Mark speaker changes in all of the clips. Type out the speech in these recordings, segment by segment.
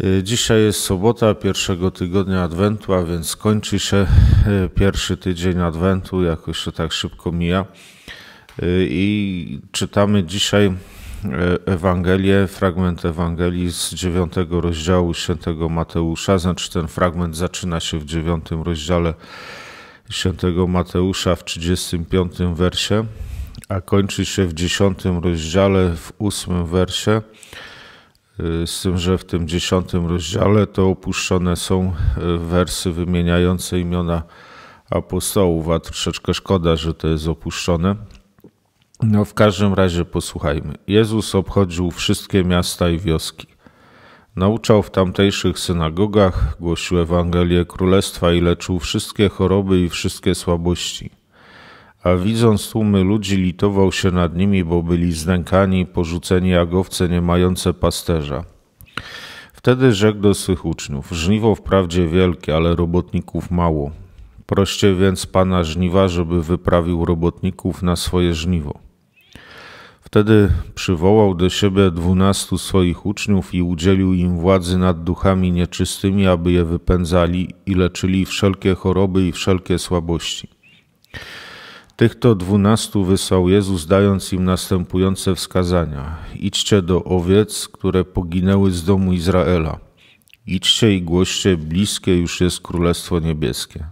Speaker 1: Y, dzisiaj jest sobota pierwszego tygodnia Adwentu, a więc kończy się y, pierwszy tydzień Adwentu, jakoś się tak szybko mija. Y, I czytamy dzisiaj e, Ewangelię, fragment Ewangelii z dziewiątego rozdziału świętego Mateusza. Znaczy ten fragment zaczyna się w dziewiątym rozdziale świętego Mateusza w 35 wersie, a kończy się w dziesiątym rozdziale w ósmym wersie. Y, z tym, że w tym dziesiątym rozdziale to opuszczone są y, wersy wymieniające imiona apostołów, a troszeczkę szkoda, że to jest opuszczone. No w każdym razie posłuchajmy. Jezus obchodził wszystkie miasta i wioski. Nauczał w tamtejszych synagogach, głosił Ewangelię Królestwa i leczył wszystkie choroby i wszystkie słabości a widząc tłumy ludzi litował się nad nimi, bo byli znękani, porzuceni jagowce nie mające pasterza. Wtedy rzekł do swych uczniów, żniwo wprawdzie wielkie, ale robotników mało. Proście więc Pana żniwa, żeby wyprawił robotników na swoje żniwo. Wtedy przywołał do siebie dwunastu swoich uczniów i udzielił im władzy nad duchami nieczystymi, aby je wypędzali i leczyli wszelkie choroby i wszelkie słabości. Tych to dwunastu wysłał Jezus, dając im następujące wskazania. Idźcie do owiec, które poginęły z domu Izraela. Idźcie i głoście, bliskie już jest Królestwo Niebieskie.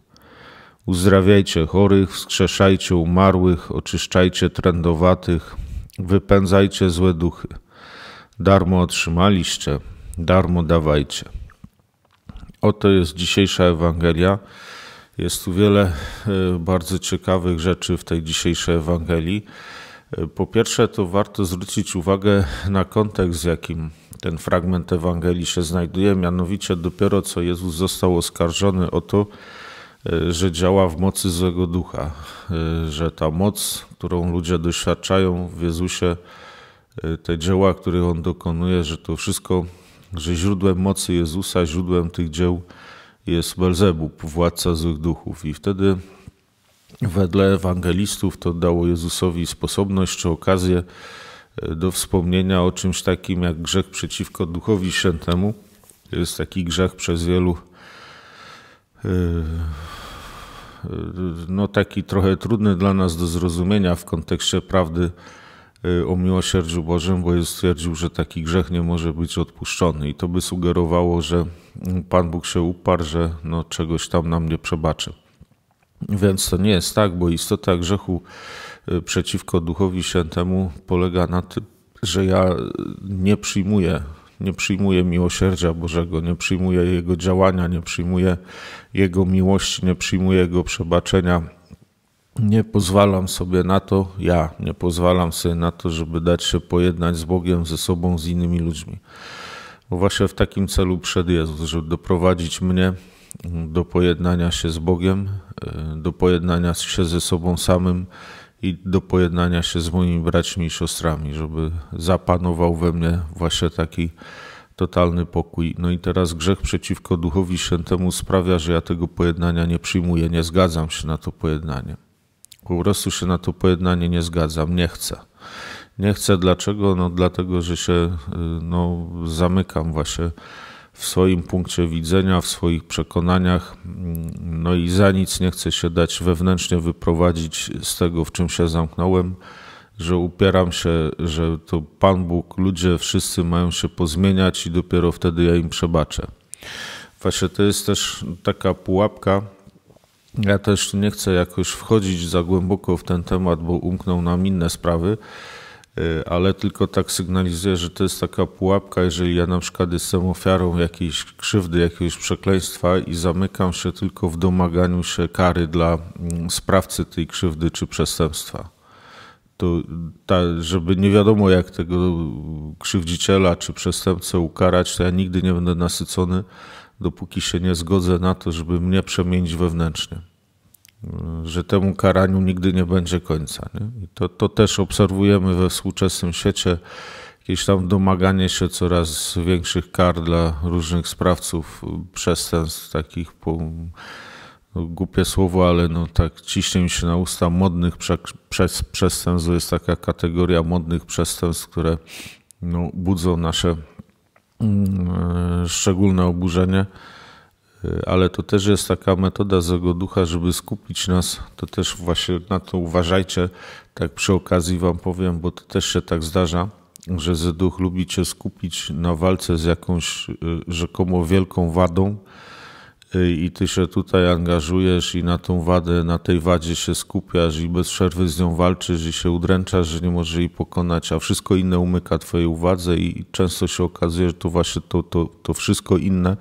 Speaker 1: Uzdrawiajcie chorych, wskrzeszajcie umarłych, oczyszczajcie trędowatych, wypędzajcie złe duchy. Darmo otrzymaliście, darmo dawajcie. Oto jest dzisiejsza Ewangelia. Jest tu wiele e, bardzo ciekawych rzeczy w tej dzisiejszej Ewangelii. E, po pierwsze, to warto zwrócić uwagę na kontekst, w jakim ten fragment Ewangelii się znajduje, mianowicie dopiero co Jezus został oskarżony o to, e, że działa w mocy złego ducha, że ta moc, którą ludzie doświadczają w Jezusie, te dzieła, które on dokonuje, że to wszystko, że źródłem mocy Jezusa, źródłem tych dzieł, jest Belzebub, władca złych duchów. I wtedy wedle ewangelistów to dało Jezusowi sposobność czy okazję e, do wspomnienia o czymś takim jak grzech przeciwko Duchowi Świętemu. Jest taki grzech przez wielu e, e, no taki trochę trudny dla nas do zrozumienia w kontekście prawdy o miłosierdziu Bożym, bo jest stwierdził, że taki grzech nie może być odpuszczony. I to by sugerowało, że Pan Bóg się uparł, że no czegoś tam nam nie przebaczy. Więc to nie jest tak, bo istota grzechu y, przeciwko Duchowi Świętemu polega na tym, że ja nie przyjmuję, nie przyjmuję miłosierdzia Bożego, nie przyjmuję Jego działania, nie przyjmuję Jego miłości, nie przyjmuję Jego przebaczenia. Nie pozwalam sobie na to, ja nie pozwalam sobie na to, żeby dać się pojednać z Bogiem, ze sobą, z innymi ludźmi. Właśnie w takim celu przed Jezus, żeby doprowadzić mnie mm, do pojednania się z Bogiem, e, do pojednania się ze sobą samym i do pojednania się z moimi braćmi i siostrami, żeby zapanował we mnie właśnie taki totalny pokój. No i teraz grzech przeciwko Duchowi Świętemu sprawia, że ja tego pojednania nie przyjmuję, nie zgadzam się na to pojednanie. Po prostu się na to pojednanie nie zgadzam, nie chcę. Nie chcę. Dlaczego? No dlatego, że się y, no, zamykam właśnie w swoim punkcie widzenia, w swoich przekonaniach, no i za nic nie chcę się dać wewnętrznie wyprowadzić z tego, w czym się zamknąłem, że upieram się, że to Pan Bóg, ludzie wszyscy mają się pozmieniać i dopiero wtedy ja im przebaczę. Właśnie to jest też taka pułapka. Ja też nie chcę jakoś wchodzić za głęboko w ten temat, bo umkną nam inne sprawy Y, ale tylko tak sygnalizuję, że to jest taka pułapka, jeżeli ja na przykład jestem ofiarą jakiejś krzywdy, jakiegoś przekleństwa i zamykam się tylko w domaganiu się kary dla mm, sprawcy tej krzywdy czy przestępstwa. To ta, żeby nie wiadomo jak tego krzywdziciela czy przestępcę ukarać, to ja nigdy nie będę nasycony, dopóki się nie zgodzę na to, żeby mnie przemienić wewnętrznie że temu karaniu nigdy nie będzie końca. Nie? I to, to też obserwujemy we współczesnym świecie, jakieś tam domaganie się coraz większych kar dla różnych sprawców przestępstw, takich po, no, głupie słowo, ale no tak ciśnie mi się na usta, modnych prze, przez, przestępstw, jest taka kategoria modnych przestępstw, które no, budzą nasze mm, e, szczególne oburzenie. Y, ale to też jest taka metoda złego ducha, żeby skupić nas. To też właśnie na to uważajcie. Tak przy okazji wam powiem, bo to też się tak zdarza, że zły duch lubi cię skupić na walce z jakąś y, rzekomo wielką wadą y, i ty się tutaj angażujesz i na tą wadę, na tej wadzie się skupiasz i bez przerwy z nią walczysz i się udręczasz, że nie możesz jej pokonać, a wszystko inne umyka twojej uwadze i często się okazuje, że to właśnie to, to, to wszystko inne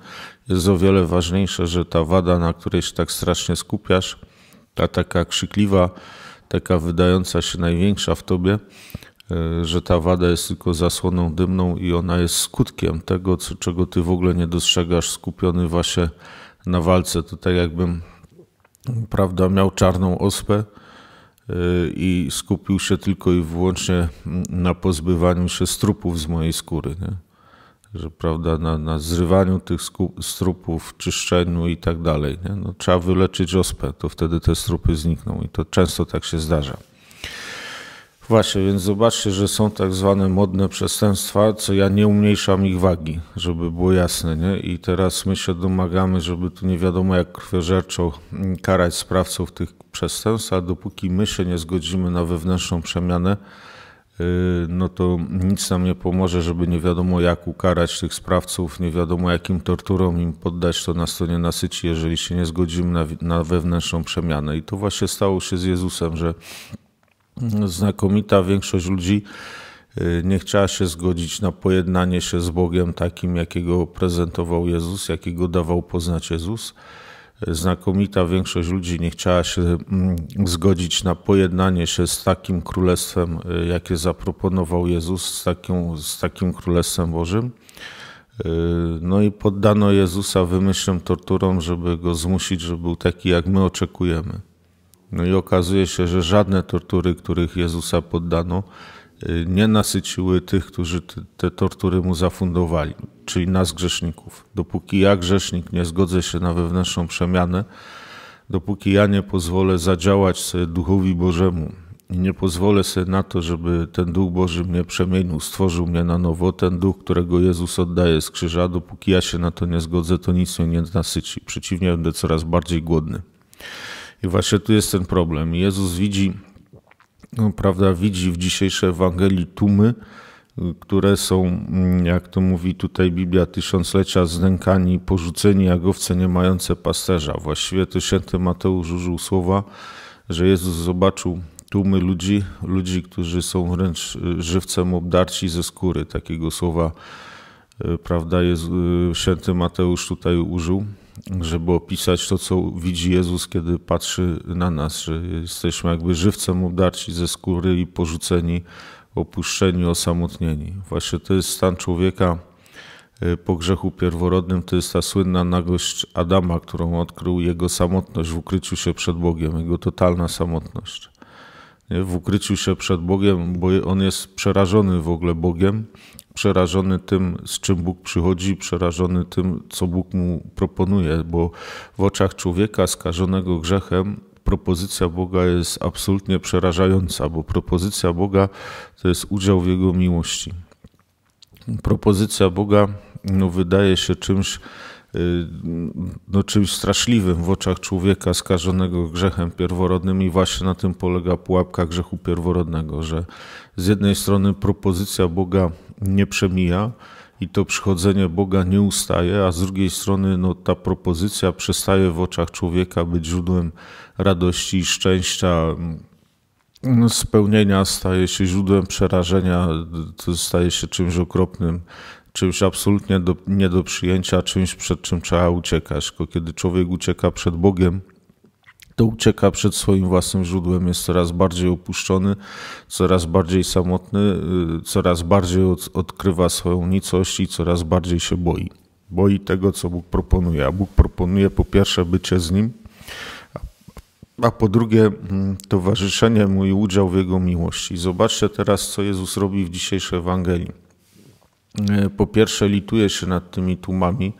Speaker 1: jest o wiele ważniejsze, że ta wada, na której się tak strasznie skupiasz, ta taka krzykliwa, taka wydająca się największa w tobie, e, że ta wada jest tylko zasłoną dymną i ona jest skutkiem tego, co, czego ty w ogóle nie dostrzegasz, skupiony właśnie na walce. To tak jakbym, prawda, miał czarną ospę e, i skupił się tylko i wyłącznie mm, na pozbywaniu się strupów z mojej skóry. Nie? że prawda, na, na zrywaniu tych strupów, czyszczeniu i tak dalej. Nie? No, trzeba wyleczyć ospę, to wtedy te strupy znikną i to często tak się zdarza. Właśnie, więc zobaczcie, że są tak zwane modne przestępstwa, co ja nie umniejszam ich wagi, żeby było jasne, nie? I teraz my się domagamy, żeby tu nie wiadomo jak krwiożerczo mm, karać sprawców tych przestępstw, a dopóki my się nie zgodzimy na wewnętrzną przemianę, Y, no to nic nam nie pomoże, żeby nie wiadomo jak ukarać tych sprawców, nie wiadomo jakim torturom im poddać, to nas to nie nasyci, jeżeli się nie zgodzimy na, na wewnętrzną przemianę. I to właśnie stało się z Jezusem, że znakomita większość ludzi y, nie chciała się zgodzić na pojednanie się z Bogiem takim, jakiego prezentował Jezus, jakiego dawał poznać Jezus znakomita większość ludzi nie chciała się mm, zgodzić na pojednanie się z takim królestwem, y, jakie zaproponował Jezus, z takim, z takim królestwem Bożym. Y, no i poddano Jezusa wymyślnym torturom, żeby go zmusić, żeby był taki, jak my oczekujemy. No i okazuje się, że żadne tortury, których Jezusa poddano, nie nasyciły tych, którzy te tortury mu zafundowali, czyli nas grzeszników. Dopóki ja grzesznik nie zgodzę się na wewnętrzną przemianę, dopóki ja nie pozwolę zadziałać sobie Duchowi Bożemu i nie pozwolę sobie na to, żeby ten Duch Boży mnie przemienił, stworzył mnie na nowo, ten Duch, którego Jezus oddaje z krzyża, dopóki ja się na to nie zgodzę, to nic mnie nie nasyci. Przeciwnie, będę coraz bardziej głodny. I właśnie tu jest ten problem. Jezus widzi no, prawda, widzi w dzisiejszej Ewangelii tłumy, które są, mm, jak to mówi tutaj Biblia, tysiąclecia znękani, porzuceni jak owce nie mające pasterza. Właściwie to święty Mateusz użył słowa, że Jezus zobaczył tłumy ludzi, ludzi, którzy są wręcz y, żywcem obdarci ze skóry. Takiego słowa, y, prawda, jest, y, święty Mateusz tutaj użył żeby opisać to, co widzi Jezus, kiedy patrzy na nas, że jesteśmy jakby żywcem obdarci ze skóry i porzuceni, opuszczeni, osamotnieni. Właśnie to jest stan człowieka y, po grzechu pierworodnym, to jest ta słynna nagość Adama, którą odkrył jego samotność w ukryciu się przed Bogiem, jego totalna samotność w ukryciu się przed Bogiem, bo on jest przerażony w ogóle Bogiem, przerażony tym, z czym Bóg przychodzi, przerażony tym, co Bóg mu proponuje, bo w oczach człowieka skażonego grzechem propozycja Boga jest absolutnie przerażająca, bo propozycja Boga to jest udział w Jego miłości. Propozycja Boga no, wydaje się czymś, no, czymś straszliwym w oczach człowieka skażonego grzechem pierworodnym i właśnie na tym polega pułapka grzechu pierworodnego, że z jednej strony propozycja Boga nie przemija, i to przychodzenie Boga nie ustaje, a z drugiej strony no, ta propozycja przestaje w oczach człowieka być źródłem radości i szczęścia. No, spełnienia staje się źródłem przerażenia, staje się czymś okropnym, czymś absolutnie do, nie do przyjęcia, czymś przed czym trzeba uciekać. Tylko kiedy człowiek ucieka przed Bogiem, to ucieka przed swoim własnym źródłem, jest coraz bardziej opuszczony, coraz bardziej samotny, y, coraz bardziej od, odkrywa swoją nicość i coraz bardziej się boi. Boi tego, co Bóg proponuje. A Bóg proponuje po pierwsze bycie z Nim, a po drugie mm, towarzyszenie mu i udział w Jego miłości. Zobaczcie teraz, co Jezus robi w dzisiejszej Ewangelii. E, po pierwsze lituje się nad tymi tłumami,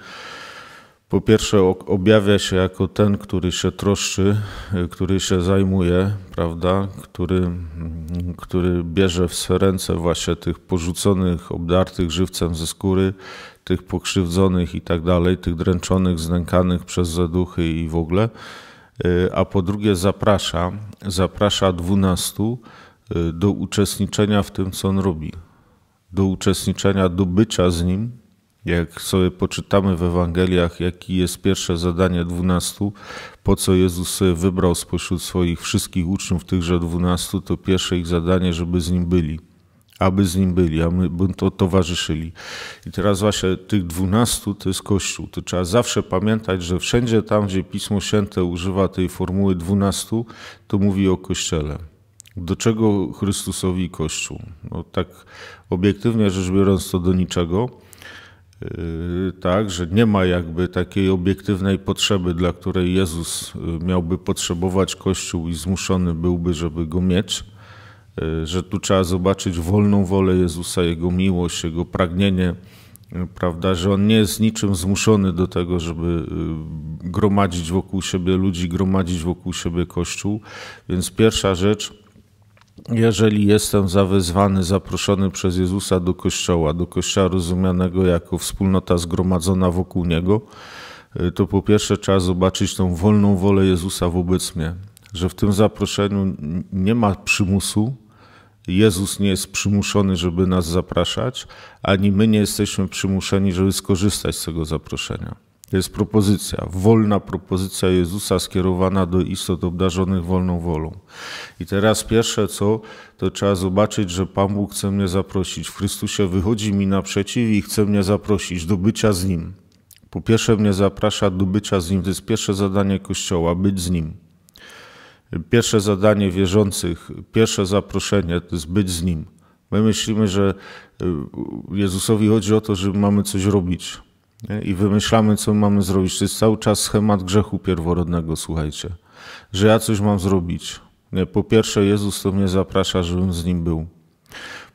Speaker 1: po pierwsze objawia się jako ten, który się troszczy, e, który się zajmuje, prawda, który, mm, który bierze w swe ręce właśnie tych porzuconych, obdartych żywcem ze skóry, tych pokrzywdzonych i tak dalej, tych dręczonych, znękanych przez zaduchy i w ogóle, e, a po drugie zaprasza, zaprasza dwunastu do uczestniczenia w tym, co on robi, do uczestniczenia, do bycia z Nim. Jak sobie poczytamy w Ewangeliach, jakie jest pierwsze zadanie dwunastu, po co Jezus wybrał spośród swoich wszystkich uczniów tychże dwunastu, to pierwsze ich zadanie, żeby z Nim byli aby z nim byli, aby to towarzyszyli. I teraz właśnie tych dwunastu to jest Kościół. To trzeba zawsze pamiętać, że wszędzie tam, gdzie Pismo Święte używa tej formuły dwunastu, to mówi o Kościele. Do czego Chrystusowi Kościół? No tak obiektywnie rzecz biorąc to do niczego. Y, tak, że nie ma jakby takiej obiektywnej potrzeby, dla której Jezus y, miałby potrzebować Kościół i zmuszony byłby, żeby go mieć. Y, że tu trzeba zobaczyć wolną wolę Jezusa, jego miłość, jego pragnienie, prawda, że on nie jest niczym zmuszony do tego, żeby gromadzić wokół siebie ludzi, gromadzić wokół siebie Kościół. Więc pierwsza rzecz, jeżeli jestem zawezwany, zaproszony przez Jezusa do Kościoła, do Kościoła rozumianego jako wspólnota zgromadzona wokół Niego, y, to po pierwsze trzeba zobaczyć tą wolną wolę Jezusa wobec mnie, że w tym zaproszeniu nie ma przymusu. Jezus nie jest przymuszony, żeby nas zapraszać, ani my nie jesteśmy przymuszeni, żeby skorzystać z tego zaproszenia. To jest propozycja, wolna propozycja Jezusa skierowana do istot obdarzonych wolną wolą. I teraz pierwsze co, to trzeba zobaczyć, że Pan Bóg chce mnie zaprosić. W Chrystusie wychodzi mi naprzeciw i chce mnie zaprosić do bycia z Nim. Po pierwsze mnie zaprasza do bycia z Nim. To jest pierwsze zadanie Kościoła, być z Nim. Pierwsze zadanie wierzących, pierwsze zaproszenie to jest być z Nim. My myślimy, że y, Jezusowi chodzi o to, że mamy coś robić i wymyślamy, co mamy zrobić. To jest cały czas schemat grzechu pierworodnego, słuchajcie. Że ja coś mam zrobić. Po pierwsze, Jezus to mnie zaprasza, żebym z Nim był.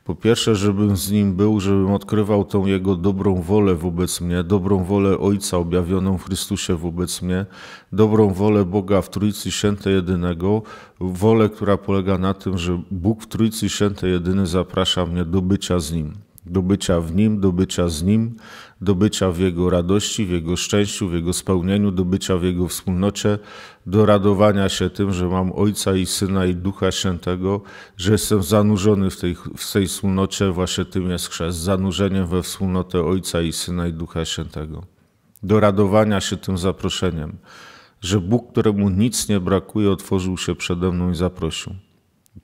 Speaker 1: Po pierwsze, żebym z Nim był, żebym odkrywał tą Jego dobrą wolę wobec mnie, dobrą wolę Ojca objawioną w Chrystusie wobec mnie, dobrą wolę Boga w Trójcy Świętej Jedynego, wolę, która polega na tym, że Bóg w Trójcy Świętej Jedyny zaprasza mnie do bycia z Nim do bycia w Nim, do bycia z Nim, do bycia w Jego radości, w Jego szczęściu, w Jego spełnieniu, do bycia w Jego wspólnocie, do radowania się tym, że mam Ojca i Syna i Ducha Świętego, że jestem zanurzony w tej, w tej wspólnocie, właśnie tym jest chrzest, zanurzeniem we wspólnotę Ojca i Syna i Ducha Świętego. Do radowania się tym zaproszeniem, że Bóg, któremu nic nie brakuje, otworzył się przede mną i zaprosił.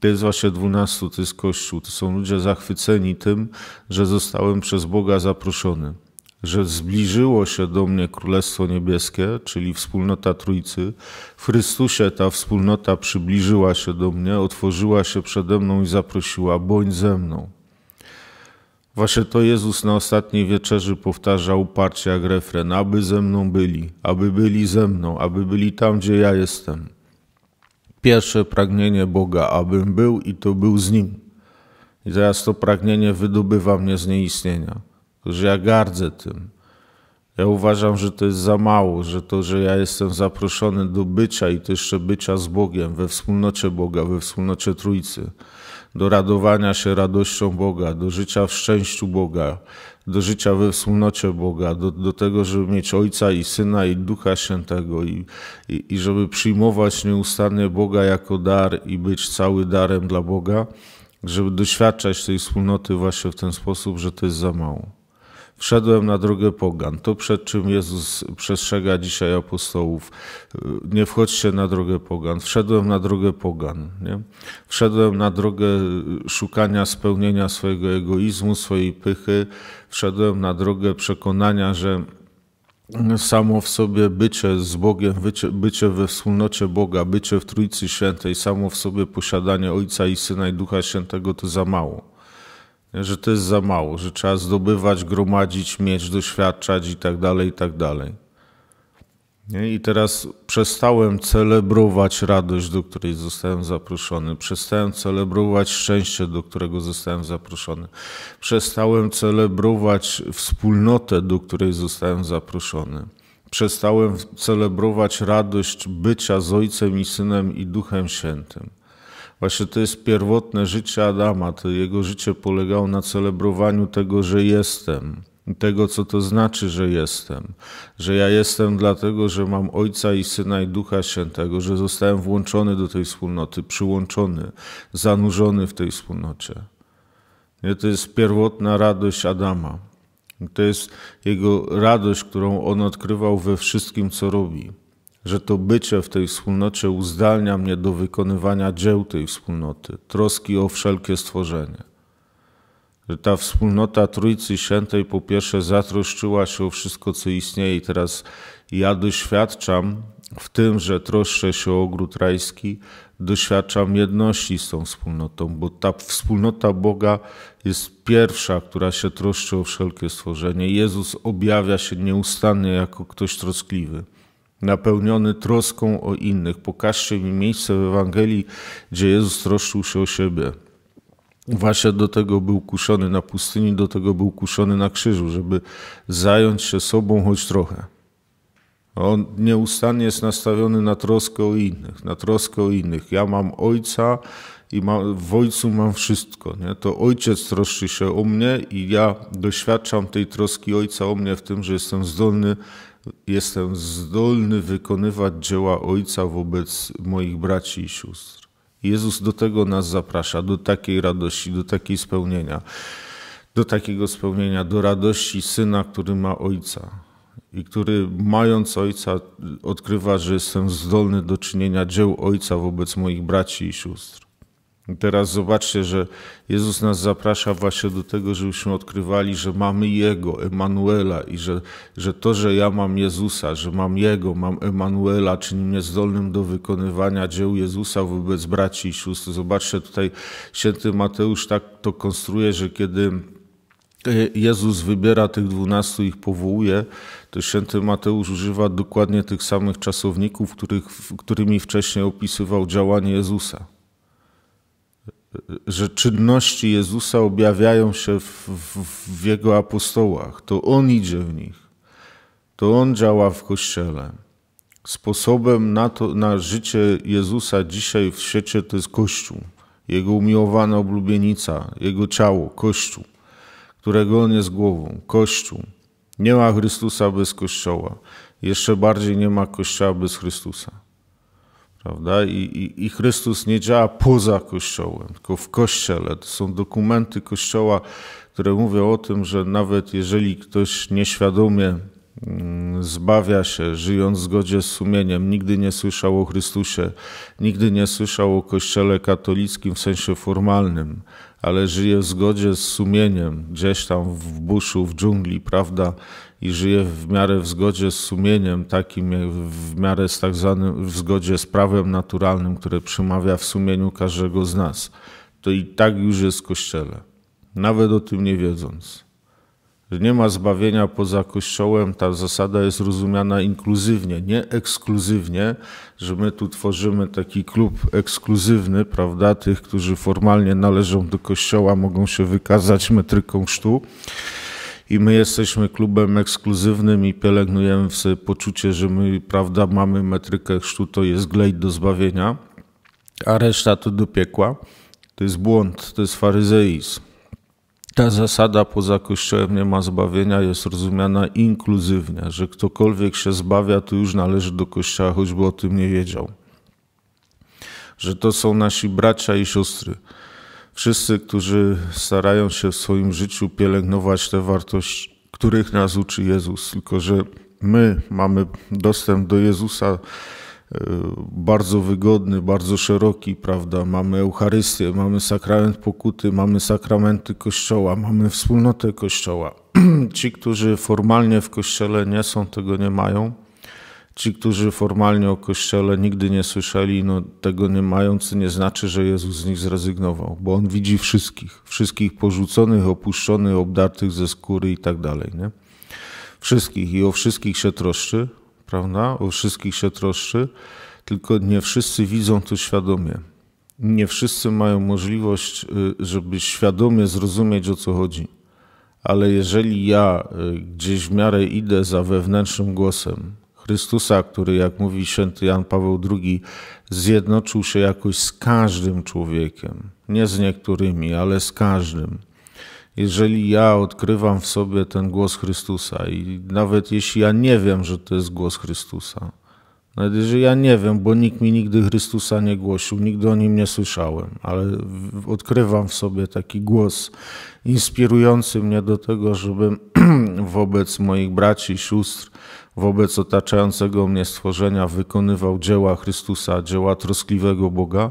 Speaker 1: To jest właśnie dwunastu to jest Kościół, to są ludzie zachwyceni tym, że zostałem przez Boga zaproszony, że zbliżyło się do mnie Królestwo Niebieskie, czyli wspólnota Trójcy. W Chrystusie ta wspólnota przybliżyła się do mnie, otworzyła się przede mną i zaprosiła, bądź ze mną. Właśnie to Jezus na ostatniej wieczerzy powtarza uparcie jak refren, aby ze mną byli, aby byli ze mną, aby byli tam, gdzie ja jestem pierwsze pragnienie Boga, abym był i to był z Nim. I teraz to pragnienie wydobywa mnie z nieistnienia, że ja gardzę tym. Ja uważam, że to jest za mało, że to, że ja jestem zaproszony do bycia i to jeszcze bycia z Bogiem, we wspólnocie Boga, we wspólnocie Trójcy, do radowania się radością Boga, do życia w szczęściu Boga, do życia we wspólnocie Boga, do, do tego, żeby mieć Ojca i Syna i Ducha Świętego i, i, i żeby przyjmować nieustannie Boga jako dar i być cały darem dla Boga, żeby doświadczać tej wspólnoty właśnie w ten sposób, że to jest za mało. Wszedłem na drogę pogan. To przed czym Jezus przestrzega dzisiaj apostołów. Nie wchodźcie na drogę pogan. Wszedłem na drogę pogan. Nie? Wszedłem na drogę szukania spełnienia swojego egoizmu, swojej pychy, wszedłem na drogę przekonania, że samo w sobie bycie z Bogiem, bycie, bycie we wspólnocie Boga, bycie w Trójcy Świętej, samo w sobie posiadanie Ojca i Syna i Ducha Świętego to za mało. Że to jest za mało, że trzeba zdobywać, gromadzić, mieć, doświadczać i tak dalej, i tak dalej. I teraz przestałem celebrować radość, do której zostałem zaproszony, przestałem celebrować szczęście, do którego zostałem zaproszony, przestałem celebrować wspólnotę, do której zostałem zaproszony, przestałem celebrować radość bycia z Ojcem i Synem i Duchem Świętym. Właśnie to jest pierwotne życie Adama, to jego życie polegało na celebrowaniu tego, że jestem tego, co to znaczy, że jestem. Że ja jestem dlatego, że mam Ojca i Syna i Ducha Świętego, że zostałem włączony do tej wspólnoty, przyłączony, zanurzony w tej wspólnocie. Nie? To jest pierwotna radość Adama. To jest jego radość, którą on odkrywał we wszystkim, co robi. Że to bycie w tej wspólnocie uzdalnia mnie do wykonywania dzieł tej wspólnoty, troski o wszelkie stworzenie że ta wspólnota Trójcy Świętej po pierwsze zatroszczyła się o wszystko, co istnieje i teraz ja doświadczam w tym, że troszczę się o ogród rajski, doświadczam jedności z tą wspólnotą, bo ta wspólnota Boga jest pierwsza, która się troszczy o wszelkie stworzenie. Jezus objawia się nieustannie jako ktoś troskliwy, napełniony troską o innych. Pokażcie mi miejsce w Ewangelii, gdzie Jezus troszczył się o siebie Właśnie do tego był kuszony na pustyni, do tego był kuszony na krzyżu, żeby zająć się sobą choć trochę. On nieustannie jest nastawiony na troskę o innych, na troskę o innych. Ja mam ojca i mam, w ojcu mam wszystko. Nie? To ojciec troszczy się o mnie i ja doświadczam tej troski ojca o mnie w tym, że jestem zdolny, jestem zdolny wykonywać dzieła ojca wobec moich braci i sióstr. Jezus do tego nas zaprasza, do takiej radości, do takiej spełnienia, do takiego spełnienia, do radości syna, który ma ojca i który mając ojca odkrywa, że jestem zdolny do czynienia dzieł ojca wobec moich braci i sióstr. Teraz zobaczcie, że Jezus nas zaprasza właśnie do tego, żebyśmy odkrywali, że mamy Jego, Emanuela i że, że to, że ja mam Jezusa, że mam Jego, mam Emanuela, czyni mnie zdolnym do wykonywania dzieł Jezusa wobec braci i sióstr. Zobaczcie, tutaj święty Mateusz tak to konstruuje, że kiedy e, Jezus wybiera tych dwunastu i ich powołuje, to święty Mateusz używa dokładnie tych samych czasowników, których, którymi wcześniej opisywał działanie Jezusa że czynności Jezusa objawiają się w, w, w, Jego apostołach. To On idzie w nich. To On działa w Kościele. Sposobem na, to, na życie Jezusa dzisiaj w świecie to jest Kościół. Jego umiłowana oblubienica, Jego ciało, Kościół, którego On jest głową, Kościół. Nie ma Chrystusa bez Kościoła. Jeszcze bardziej nie ma Kościoła bez Chrystusa. Prawda? I, i, I Chrystus nie działa poza Kościołem, tylko w Kościele. To są dokumenty Kościoła, które mówią o tym, że nawet jeżeli ktoś nieświadomie mm, zbawia się, żyjąc w zgodzie z sumieniem, nigdy nie słyszał o Chrystusie, nigdy nie słyszał o Kościele katolickim w sensie formalnym, ale żyje w zgodzie z sumieniem, gdzieś tam w buszu, w dżungli, prawda, i żyje w miarę w zgodzie z sumieniem, takim w miarę z tak zwanym, w zgodzie z prawem naturalnym, które przemawia w sumieniu każdego z nas, to i tak już jest w Kościele, nawet o tym nie wiedząc. Że nie ma zbawienia poza Kościołem, ta zasada jest rozumiana inkluzywnie, nie ekskluzywnie, że my tu tworzymy taki klub ekskluzywny, prawda, tych, którzy formalnie należą do Kościoła, mogą się wykazać metryką sztu, i my jesteśmy klubem ekskluzywnym i pielęgnujemy sobie poczucie, że my, prawda, mamy metrykę chrztu, to jest glejt do zbawienia, a reszta to do piekła. To jest błąd, to jest faryzeizm. Ta zasada poza Kościołem nie ma zbawienia jest rozumiana inkluzywnie, że ktokolwiek się zbawia, to już należy do Kościoła, choćby o tym nie wiedział. Że to są nasi bracia i siostry Wszyscy, którzy starają się w swoim życiu pielęgnować te wartości, których nas uczy Jezus, tylko że my mamy dostęp do Jezusa e, bardzo wygodny, bardzo szeroki, prawda? Mamy Eucharystię, mamy sakrament pokuty, mamy sakramenty Kościoła, mamy wspólnotę Kościoła. Ci, którzy formalnie w Kościele nie są, tego nie mają Ci, którzy formalnie o Kościele nigdy nie słyszeli, no, tego nie mający, nie znaczy, że Jezus z nich zrezygnował, bo On widzi wszystkich, wszystkich porzuconych, opuszczonych, obdartych ze skóry i tak dalej. Nie? Wszystkich i o wszystkich się troszczy, prawda? O wszystkich się troszczy, tylko nie wszyscy widzą to świadomie. Nie wszyscy mają możliwość, y, żeby świadomie zrozumieć, o co chodzi ale jeżeli ja y, gdzieś w miarę idę za wewnętrznym głosem, Chrystusa, który, jak mówi święty Jan Paweł II, zjednoczył się jakoś z każdym człowiekiem. Nie z niektórymi, ale z każdym. Jeżeli ja odkrywam w sobie ten głos Chrystusa i nawet jeśli ja nie wiem, że to jest głos Chrystusa, nawet jeżeli ja nie wiem, bo nikt mi nigdy Chrystusa nie głosił, nigdy o nim nie słyszałem, ale odkrywam w sobie taki głos inspirujący mnie do tego, żeby wobec moich braci i sióstr wobec otaczającego mnie stworzenia wykonywał dzieła Chrystusa, dzieła troskliwego Boga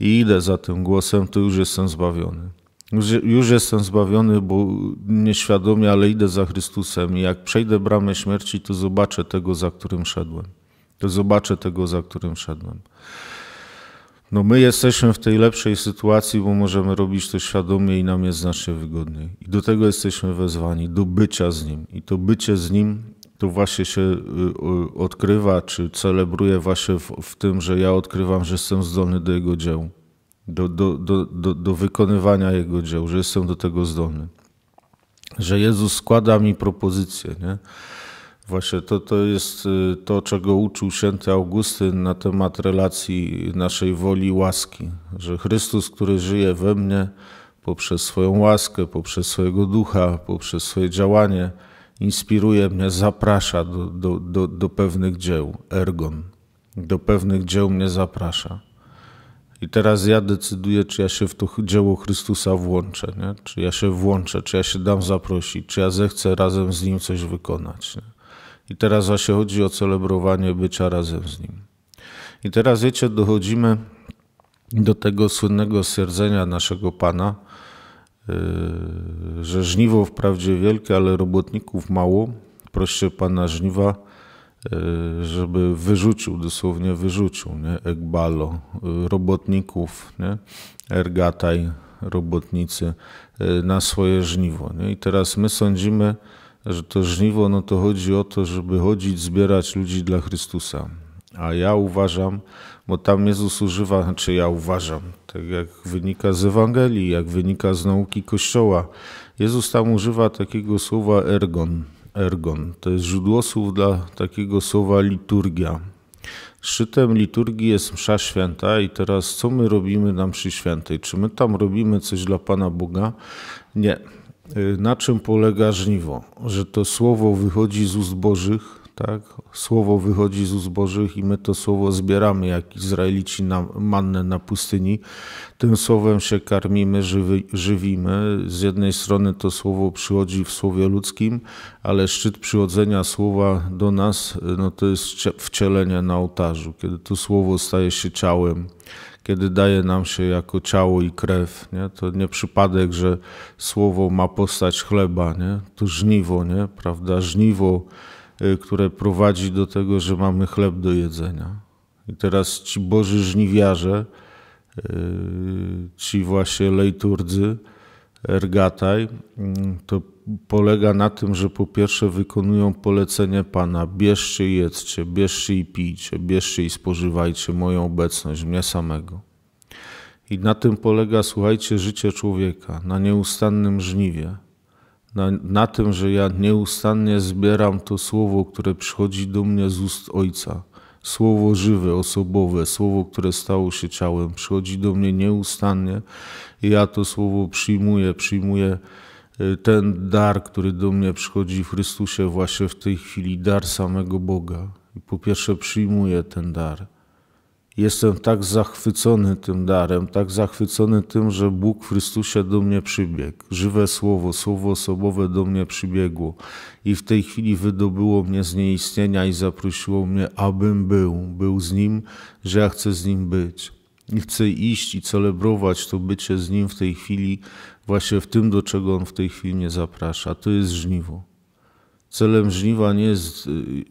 Speaker 1: i idę za tym głosem, to już jestem zbawiony. Już, już jestem zbawiony, bo nieświadomie, ale idę za Chrystusem i jak przejdę bramę śmierci, to zobaczę tego, za którym szedłem. To zobaczę tego, za którym szedłem. No my jesteśmy w tej lepszej sytuacji, bo możemy robić to świadomie i nam jest znacznie wygodniej. I do tego jesteśmy wezwani, do bycia z Nim. I to bycie z Nim to właśnie się y, odkrywa, czy celebruje właśnie w, w tym, że ja odkrywam, że jestem zdolny do jego dzieł, do, do, do, do, do wykonywania jego dzieł, że jestem do tego zdolny. Że Jezus składa mi propozycje, nie? Właśnie to, to jest y, to, czego uczył święty Augustyn na temat relacji naszej woli i łaski, że Chrystus, który żyje we mnie poprzez swoją łaskę, poprzez swojego ducha, poprzez swoje działanie – inspiruje mnie, zaprasza do, do, do, do pewnych dzieł, ergon. Do pewnych dzieł mnie zaprasza. I teraz ja decyduję, czy ja się w to dzieło Chrystusa włączę, nie? czy ja się włączę, czy ja się dam zaprosić, czy ja zechcę razem z Nim coś wykonać. Nie? I teraz właśnie chodzi o celebrowanie bycia razem z Nim. I teraz, wiecie, dochodzimy do tego słynnego stwierdzenia naszego Pana – Yy, że żniwo wprawdzie wielkie, ale robotników mało. Proszę pana żniwa, yy, żeby wyrzucił, dosłownie wyrzucił, nie? Ekbalo, yy, robotników, nie? Ergataj, robotnicy na swoje żniwo. Nie? I teraz my sądzimy, że to żniwo, no to chodzi o to, żeby chodzić, zbierać ludzi dla Chrystusa. A ja uważam, bo tam Jezus używa, znaczy ja uważam, tak jak wynika z Ewangelii, jak wynika z nauki Kościoła. Jezus tam używa takiego słowa ergon. ergon. To jest źródło słów dla takiego słowa liturgia. Szczytem liturgii jest msza święta i teraz co my robimy na mszy świętej? Czy my tam robimy coś dla Pana Boga? Nie. Y, na czym polega żniwo? Że to słowo wychodzi z ust Bożych, tak? Słowo wychodzi z ust Bożych i my to słowo zbieramy, jak Izraelici na, mannę na pustyni. Tym słowem się karmimy, żywi, żywimy. Z jednej strony to słowo przychodzi w słowie ludzkim, ale szczyt przychodzenia słowa do nas no to jest wcielenie na ołtarzu, kiedy to słowo staje się ciałem, kiedy daje nam się jako ciało i krew. Nie? To nie przypadek, że słowo ma postać chleba, nie? to żniwo, nie? prawda? Żniwo Y, które prowadzi do tego, że mamy chleb do jedzenia. I teraz ci boży żniwiarze, y, ci właśnie lejturdzy, ergataj, mm, to polega na tym, że po pierwsze wykonują polecenie Pana: bierzcie i jedzcie, bierzcie i pijcie, bierzcie i spożywajcie moją obecność, mnie samego. I na tym polega, słuchajcie, życie człowieka, na nieustannym żniwie, na, na tym, że ja nieustannie zbieram to słowo, które przychodzi do mnie z ust Ojca. Słowo żywe, osobowe, słowo, które stało się ciałem, przychodzi do mnie nieustannie i ja to słowo przyjmuję, przyjmuję y, ten dar, który do mnie przychodzi w Chrystusie właśnie w tej chwili, dar samego Boga. I po pierwsze przyjmuję ten dar. Jestem tak zachwycony tym darem, tak zachwycony tym, że Bóg w Chrystusie do mnie przybiegł. Żywe słowo, słowo osobowe do mnie przybiegło i w tej chwili wydobyło mnie z nieistnienia i zaprosiło mnie, abym był, był z Nim, że ja chcę z Nim być. I chcę iść i celebrować to bycie z Nim w tej chwili, właśnie w tym, do czego On w tej chwili mnie zaprasza. To jest żniwo. Celem żniwa nie jest y, y,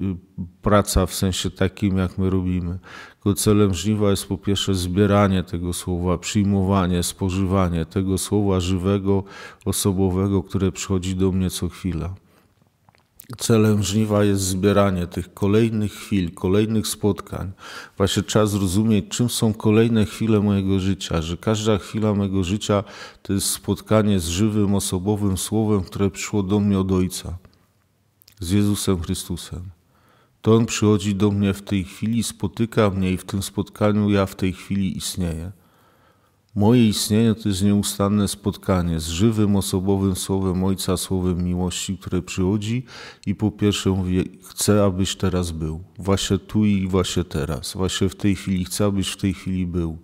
Speaker 1: praca w sensie takim, jak my robimy, tylko celem żniwa jest po pierwsze zbieranie tego słowa, przyjmowanie, spożywanie tego słowa żywego, osobowego, które przychodzi do mnie co chwila. Celem żniwa jest zbieranie tych kolejnych chwil, kolejnych spotkań. Właśnie trzeba zrozumieć, czym są kolejne chwile mojego życia, że każda chwila mojego życia to jest spotkanie z żywym, osobowym słowem, które przyszło do mnie od Ojca z Jezusem Chrystusem. To On przychodzi do mnie w tej chwili, spotyka mnie i w tym spotkaniu ja w tej chwili istnieję. Moje istnienie to jest nieustanne spotkanie z żywym, osobowym Słowem Ojca, Słowem miłości, które przychodzi i po pierwsze mówi, chcę, abyś teraz był. Właśnie tu i właśnie teraz. Właśnie w tej chwili chcę, abyś w tej chwili był.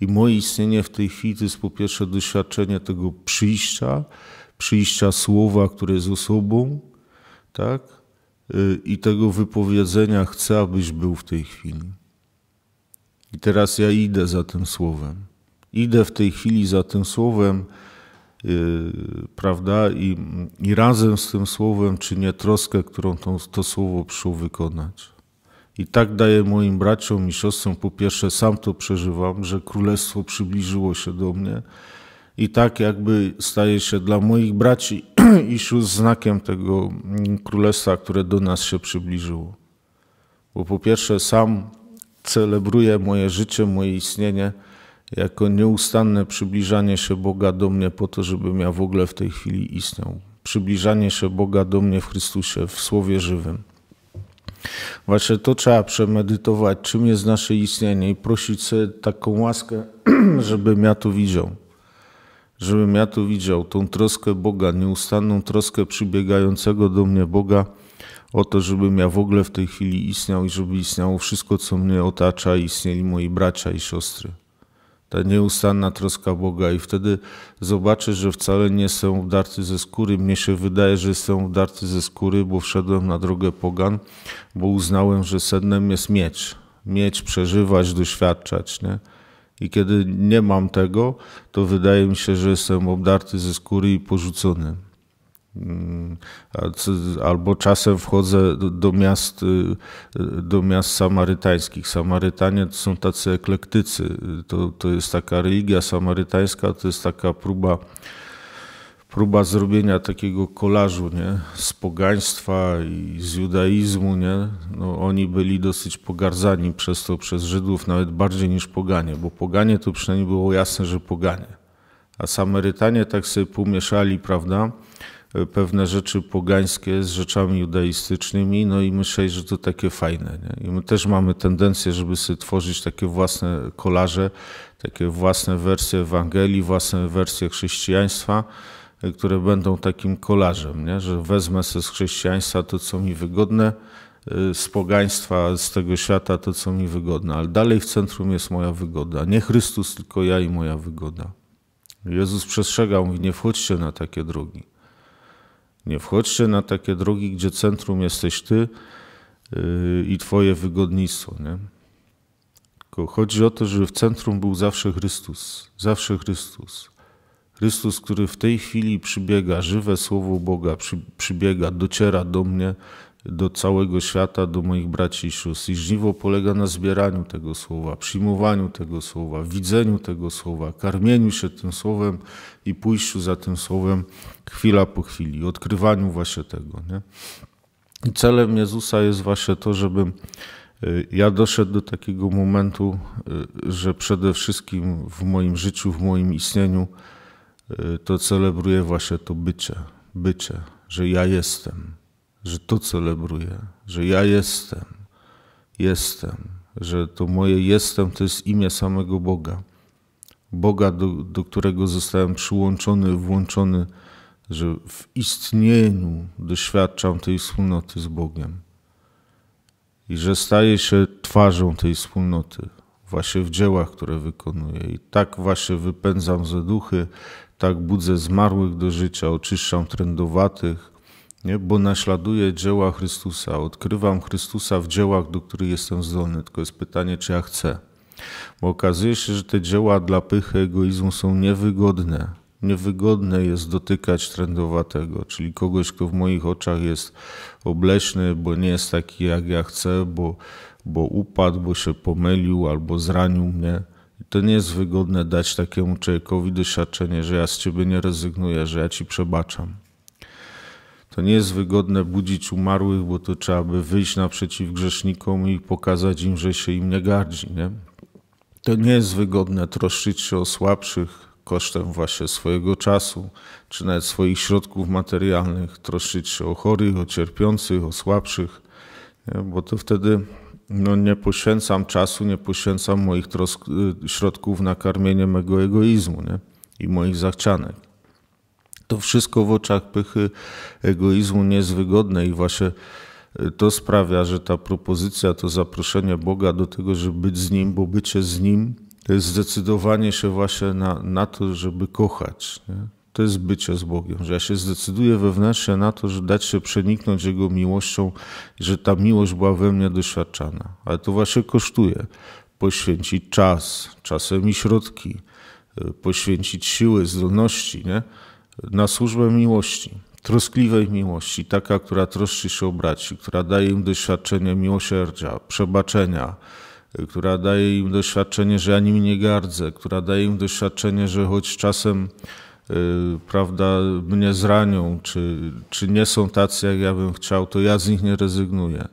Speaker 1: I moje istnienie w tej chwili to jest po pierwsze doświadczenie tego przyjścia, przyjścia Słowa, które jest osobą, tak? Y, I tego wypowiedzenia chcę, abyś był w tej chwili. I teraz ja idę za tym słowem. Idę w tej chwili za tym słowem, yy, prawda? I, I, razem z tym słowem czynię troskę, którą to, to słowo przyszło wykonać. I tak daję moim braciom i siostrom, po pierwsze, sam to przeżywam, że królestwo przybliżyło się do mnie. I tak jakby staje się dla moich braci i już znakiem tego królestwa, które do nas się przybliżyło. Bo po pierwsze, sam celebruję moje życie, moje istnienie jako nieustanne przybliżanie się Boga do mnie po to, żebym ja w ogóle w tej chwili istniał. Przybliżanie się Boga do mnie w Chrystusie, w Słowie Żywym. Właśnie to trzeba przemedytować, czym jest nasze istnienie i prosić sobie taką łaskę, żebym ja to widział żebym ja to widział, tą troskę Boga, nieustanną troskę przybiegającego do mnie Boga o to, żebym ja w ogóle w tej chwili istniał i żeby istniało wszystko, co mnie otacza, i istnieli moi bracia i siostry. Ta nieustanna troska Boga, i wtedy zobaczę, że wcale nie jestem wdarty ze skóry. Mnie się wydaje, że jestem wdarty ze skóry, bo wszedłem na drogę pogan, bo uznałem, że sednem jest mieć. Mieć, przeżywać, doświadczać. Nie? I kiedy nie mam tego, to wydaje mi się, że jestem obdarty ze skóry i porzucony. Mm, albo czasem wchodzę do miast, y, do miast samarytańskich. Samarytanie to są tacy eklektycy. To, to jest taka religia samarytańska, to jest taka próba próba zrobienia takiego kolażu nie? z pogaństwa i z judaizmu. Nie? No, oni byli dosyć pogardzani przez to, przez Żydów, nawet bardziej niż poganie, bo poganie to przynajmniej było jasne, że poganie. A Samarytanie tak sobie pomieszali, prawda? E, pewne rzeczy pogańskie z rzeczami judaistycznymi, no i myśleli, że to takie fajne. Nie? I my też mamy tendencję, żeby sobie tworzyć takie własne kolarze, takie własne wersje Ewangelii, własne wersje chrześcijaństwa które będą takim kolażem, nie? że wezmę sobie z chrześcijaństwa to, co mi wygodne, y, z pogaństwa, z tego świata to, co mi wygodne, ale dalej w centrum jest moja wygoda. Nie Chrystus, tylko ja i moja wygoda. Jezus przestrzegał, mówi, nie wchodźcie na takie drogi. Nie wchodźcie na takie drogi, gdzie centrum jesteś ty y, i twoje wygodnictwo. Nie? Tylko chodzi o to, żeby w centrum był zawsze Chrystus. Zawsze Chrystus. Chrystus, który w tej chwili przybiega, żywe Słowo Boga przy, przybiega, dociera do mnie, do całego świata, do moich braci i sióstr. I żniwo polega na zbieraniu tego słowa, przyjmowaniu tego słowa, widzeniu tego słowa, karmieniu się tym słowem i pójściu za tym słowem chwila po chwili, odkrywaniu właśnie tego. Nie? I celem Jezusa jest właśnie to, żebym y, ja doszedł do takiego momentu, y, że przede wszystkim w moim życiu, w moim istnieniu, Y, to celebruje właśnie to bycie, bycie, że ja jestem, że to celebruję, że ja jestem, jestem, że to moje jestem to jest imię samego Boga. Boga, do, do którego zostałem przyłączony, włączony, że w istnieniu doświadczam tej wspólnoty z Bogiem i że staję się twarzą tej wspólnoty, właśnie w dziełach, które wykonuję. I tak właśnie wypędzam ze duchy, tak budzę zmarłych do życia, oczyszczam trędowatych, nie? bo naśladuję dzieła Chrystusa, odkrywam Chrystusa w dziełach, do których jestem zdolny. Tylko jest pytanie, czy ja chcę. Bo okazuje się, że te dzieła dla pychy, egoizmu są niewygodne. Niewygodne jest dotykać trędowatego, czyli kogoś, kto w moich oczach jest obleśny, bo nie jest taki, jak ja chcę, bo, bo upadł, bo się pomylił albo zranił mnie to nie jest wygodne dać takiemu człowiekowi doświadczenie, że ja z ciebie nie rezygnuję, że ja ci przebaczam. To nie jest wygodne budzić umarłych, bo to trzeba by wyjść naprzeciw grzesznikom i pokazać im, że się im nie gardzi. Nie? To nie jest wygodne troszczyć się o słabszych kosztem właśnie swojego czasu, czy nawet swoich środków materialnych, troszczyć się o chorych, o cierpiących, o słabszych, nie? bo to wtedy no nie poświęcam czasu, nie poświęcam moich trosk, y, środków na karmienie mego egoizmu nie? i moich zachcianek. To wszystko w oczach pychy egoizmu nie jest wygodne i właśnie y, to sprawia, że ta propozycja, to zaproszenie Boga do tego, żeby być z Nim, bo bycie z Nim to jest zdecydowanie się właśnie na, na to, żeby kochać. Nie? to jest bycie z Bogiem, że ja się zdecyduję wewnętrznie na to, że dać się przeniknąć Jego miłością, że ta miłość była we mnie doświadczana. Ale to właśnie kosztuje poświęcić czas, czasem i środki, poświęcić siły, zdolności nie? na służbę miłości, troskliwej miłości, taka, która troszczy się o braci, która daje im doświadczenie miłosierdzia, przebaczenia, która daje im doświadczenie, że ja nimi nie gardzę, która daje im doświadczenie, że choć czasem Y, prawda, mnie zranią, czy, czy nie są tacy, jak ja bym chciał, to ja z nich nie rezygnuję.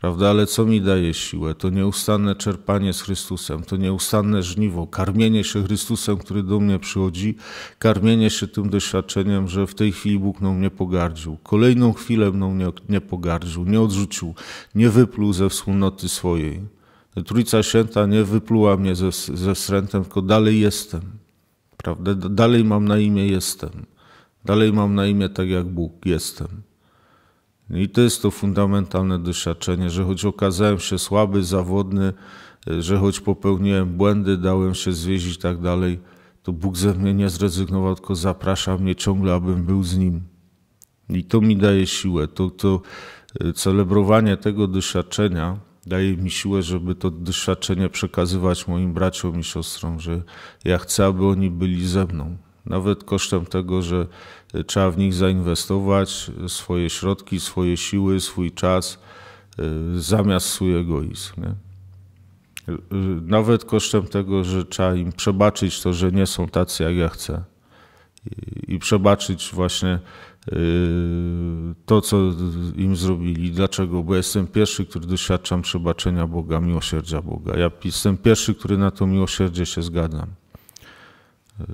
Speaker 1: Prawda? Ale co mi daje siłę? To nieustanne czerpanie z Chrystusem, to nieustanne żniwo, karmienie się Chrystusem, który do mnie przychodzi, karmienie się tym doświadczeniem, że w tej chwili Bóg mną nie pogardził, kolejną chwilę mną nie, nie pogardził, nie odrzucił, nie wypluł ze wspólnoty swojej. Trójca Święta nie wypluła mnie ze, ze wstrętem, tylko dalej jestem Prawda? Dalej mam na imię jestem. Dalej mam na imię tak jak Bóg jestem. I to jest to fundamentalne doświadczenie, że choć okazałem się słaby, zawodny, e, że choć popełniłem błędy, dałem się zwieźć i tak dalej, to Bóg ze mnie nie zrezygnował, tylko zaprasza mnie ciągle, abym był z Nim. I to mi daje siłę. To, to e, celebrowanie tego doświadczenia daje mi siłę, żeby to doświadczenie przekazywać moim braciom i siostrom, że ja chcę, aby oni byli ze mną. Nawet kosztem tego, że e, trzeba w nich zainwestować e, swoje środki, swoje siły, swój czas, e, zamiast swój egoizm. Nie? Nawet kosztem tego, że trzeba im przebaczyć to, że nie są tacy, jak ja chcę. I przebaczyć właśnie Y, to, co im zrobili. Dlaczego? Bo ja jestem pierwszy, który doświadczam przebaczenia Boga, miłosierdzia Boga. Ja jestem pierwszy, który na to miłosierdzie się zgadzam. Y,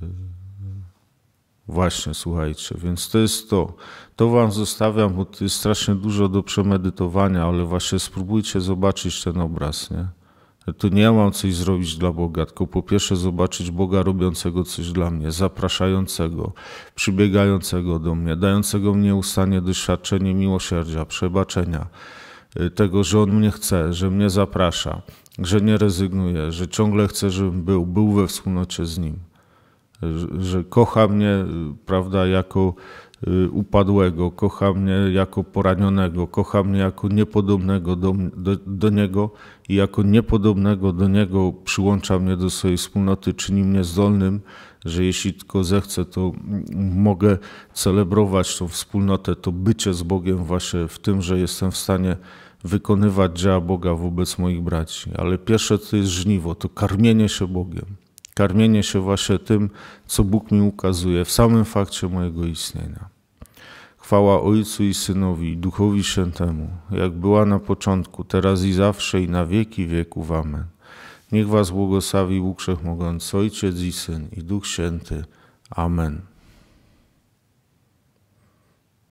Speaker 1: właśnie, słuchajcie, więc to jest to. To wam zostawiam, bo to jest strasznie dużo do przemedytowania, ale właśnie spróbujcie zobaczyć ten obraz, nie? tu nie ja mam coś zrobić dla Boga, tylko po pierwsze zobaczyć Boga robiącego coś dla mnie, zapraszającego, przybiegającego do mnie, dającego mnie ustanie doświadczenie miłosierdzia, przebaczenia, y, tego, że On mnie chce, że mnie zaprasza, że nie rezygnuje, że ciągle chce, żebym był, był we wspólnocie z Nim, y, że kocha mnie, y, prawda, jako Y, upadłego, kocha mnie jako poranionego, kocha mnie jako niepodobnego do, do, do, Niego i jako niepodobnego do Niego przyłącza mnie do swojej wspólnoty, czyni mnie zdolnym, że jeśli tylko zechcę, to mogę celebrować tą wspólnotę, to bycie z Bogiem właśnie w tym, że jestem w stanie wykonywać dzieła Boga wobec moich braci. Ale pierwsze to jest żniwo, to karmienie się Bogiem karmienie się właśnie tym, co Bóg mi ukazuje w samym fakcie mojego istnienia. Chwała Ojcu i Synowi, i Duchowi Świętemu, jak była na początku, teraz i zawsze, i na wieki wieków. Amen. Niech Was błogosławi Bóg Wszechmogący, Ojciec i Syn, i Duch Święty. Amen.